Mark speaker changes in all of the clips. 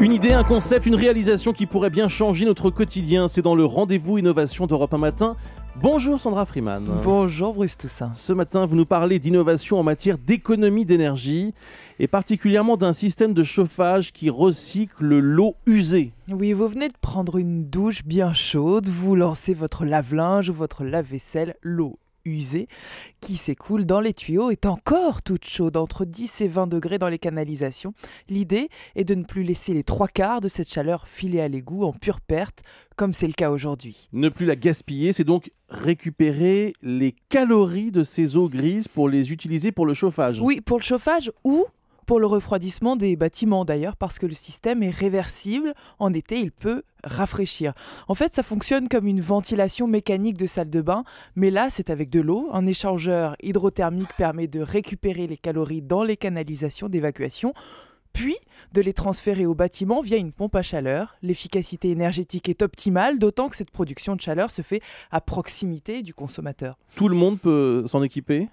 Speaker 1: Une idée, un concept, une réalisation qui pourrait bien changer notre quotidien, c'est dans le rendez-vous innovation d'Europe un matin. Bonjour Sandra Freeman. Bonjour Bruce Toussaint. Ce matin, vous nous parlez d'innovation en matière d'économie d'énergie et particulièrement d'un système de chauffage qui recycle l'eau usée.
Speaker 2: Oui, vous venez de prendre une douche bien chaude, vous lancez votre lave-linge ou votre lave-vaisselle, l'eau usée qui s'écoule dans les tuyaux est encore toute chaude, entre 10 et 20 degrés dans les canalisations. L'idée est de ne plus laisser les trois quarts de cette chaleur filer à l'égout en pure perte, comme c'est le cas aujourd'hui.
Speaker 1: Ne plus la gaspiller, c'est donc récupérer les calories de ces eaux grises pour les utiliser pour le chauffage. Oui, pour le chauffage ou pour le refroidissement des
Speaker 2: bâtiments d'ailleurs, parce que le système est réversible. En été, il peut rafraîchir. En fait, ça fonctionne comme une ventilation mécanique de salle de bain, mais là, c'est avec de l'eau. Un échangeur hydrothermique permet de récupérer les calories dans les canalisations d'évacuation puis de les transférer au bâtiment via une pompe à chaleur. L'efficacité énergétique est optimale, d'autant que cette production de chaleur se fait à proximité du consommateur.
Speaker 1: Tout le monde peut s'en équiper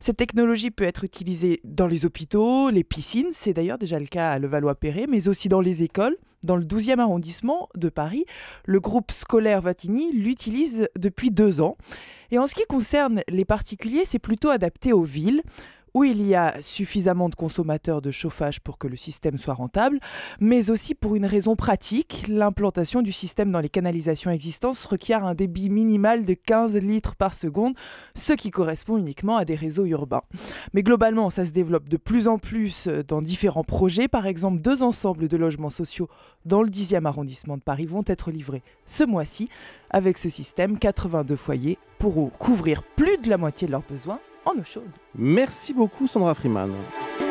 Speaker 2: Cette technologie peut être utilisée dans les hôpitaux, les piscines, c'est d'ailleurs déjà le cas à Levallois-Perret, mais aussi dans les écoles. Dans le 12e arrondissement de Paris, le groupe scolaire Vatini l'utilise depuis deux ans. Et en ce qui concerne les particuliers, c'est plutôt adapté aux villes où il y a suffisamment de consommateurs de chauffage pour que le système soit rentable, mais aussi pour une raison pratique, l'implantation du système dans les canalisations existantes requiert un débit minimal de 15 litres par seconde, ce qui correspond uniquement à des réseaux urbains. Mais globalement, ça se développe de plus en plus euh, dans différents projets, par exemple deux ensembles de logements sociaux dans le 10e arrondissement de Paris vont être livrés ce mois-ci avec ce système 82 foyers pour couvrir plus de la moitié de leurs besoins Merci beaucoup Sandra Freeman.